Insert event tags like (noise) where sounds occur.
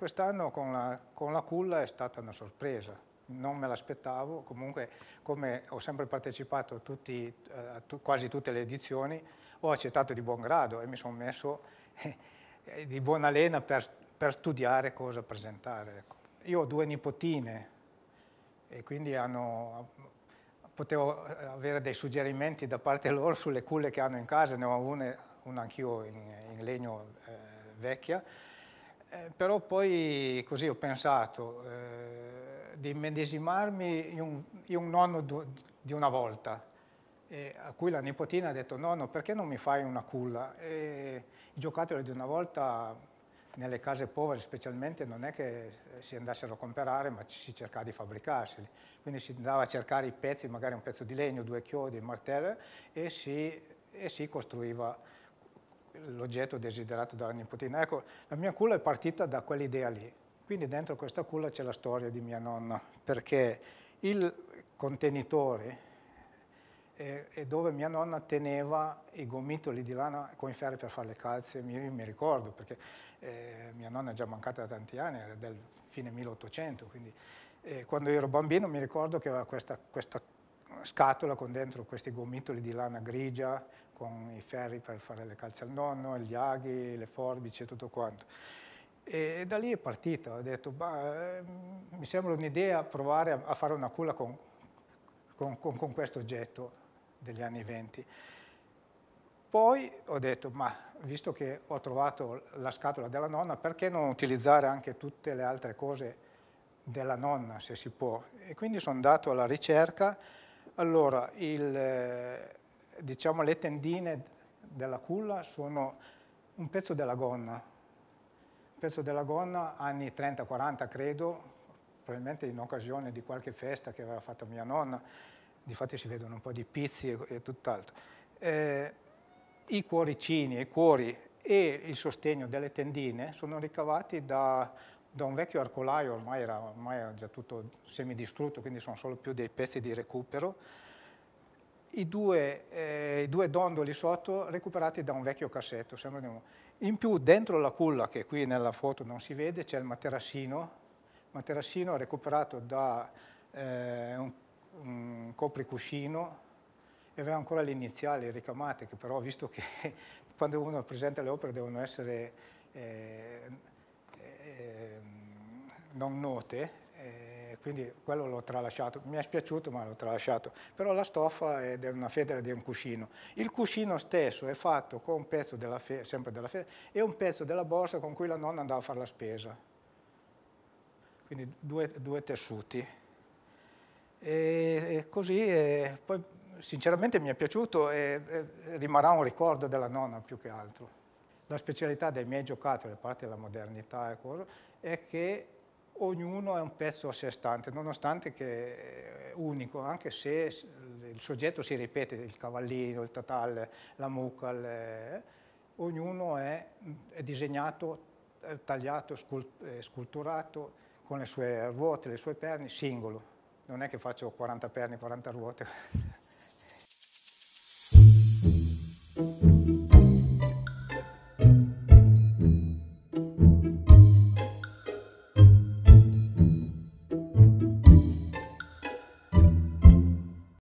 Quest'anno con la, con la culla è stata una sorpresa, non me l'aspettavo, comunque come ho sempre partecipato a, tutti, eh, a tu, quasi tutte le edizioni, ho accettato di buon grado e mi sono messo eh, eh, di buona lena per, per studiare cosa presentare. Ecco. Io ho due nipotine e quindi hanno, potevo eh, avere dei suggerimenti da parte (laughs) loro sulle culle che hanno in casa, ne ho una, una anch'io in, in legno eh, vecchia, eh, però poi così ho pensato eh, di immedesimarmi in un, in un nonno du, di una volta, eh, a cui la nipotina ha detto nonno perché non mi fai una culla? E I giocattoli di una volta nelle case povere specialmente non è che si andassero a comprare ma si cercava di fabbricarseli, quindi si andava a cercare i pezzi, magari un pezzo di legno, due chiodi, un martello e si, e si costruiva l'oggetto desiderato dalla nipotina. Ecco, la mia culla è partita da quell'idea lì. Quindi dentro questa culla c'è la storia di mia nonna, perché il contenitore è, è dove mia nonna teneva i gomitoli di lana con i ferri per fare le calze, io mi ricordo, perché eh, mia nonna è già mancata da tanti anni, era del fine 1800, quindi eh, quando ero bambino mi ricordo che aveva questa, questa scatola con dentro questi gomitoli di lana grigia, con i ferri per fare le calze al nonno, gli aghi, le forbici e tutto quanto. E da lì è partita, ho detto, bah, eh, mi sembra un'idea provare a, fare una culla con, con, con, con questo oggetto degli anni venti. Poi ho detto, ma visto che ho trovato la scatola della nonna, perché non utilizzare anche tutte le altre cose della nonna, se si può? E quindi sono andato alla ricerca allora, il, eh, diciamo, le tendine della culla sono un pezzo della gonna, un pezzo della gonna anni 30-40 credo, probabilmente in occasione di qualche festa che aveva fatto mia nonna, difatti si vedono un po' di pizzi e, e tutt'altro. Eh, I cuoricini, i cuori e il sostegno delle tendine sono ricavati da da un vecchio arcolaio, ormai era, ormai era già tutto semidistrutto, quindi sono solo più dei pezzi di recupero, i due, eh, i due, dondoli sotto recuperati da un vecchio cassetto. Un... In più dentro la culla, che qui nella foto non si vede, c'è il materassino, materassino recuperato da eh, un, un copricuscino e aveva ancora le iniziali ricamate, che però visto che (laughs) quando uno presenta le opere devono essere... Eh, Ehm, non note, eh, quindi quello l'ho tralasciato. Mi è spiaciuto ma l'ho tralasciato. Però la stoffa è una federa di un cuscino. Il cuscino stesso è fatto con un pezzo della sempre della federa e un pezzo della borsa con cui la nonna andava a fare la spesa. Quindi due, due tessuti. E, e così, eh, poi sinceramente mi è piaciuto e rimarrà un ricordo della nonna più che altro. La specialità dei miei giocatori, a parte la modernità e cosa, è che ognuno è un pezzo a sé stante, nonostante che è unico, anche se il soggetto si ripete, il cavallino, il tatal, la mucca, le... Eh, ognuno è, è disegnato, è eh, tagliato, eh, sculturato con le sue ruote, le sue perni, singolo. Non è che faccio 40 perni, 40 ruote. (laughs)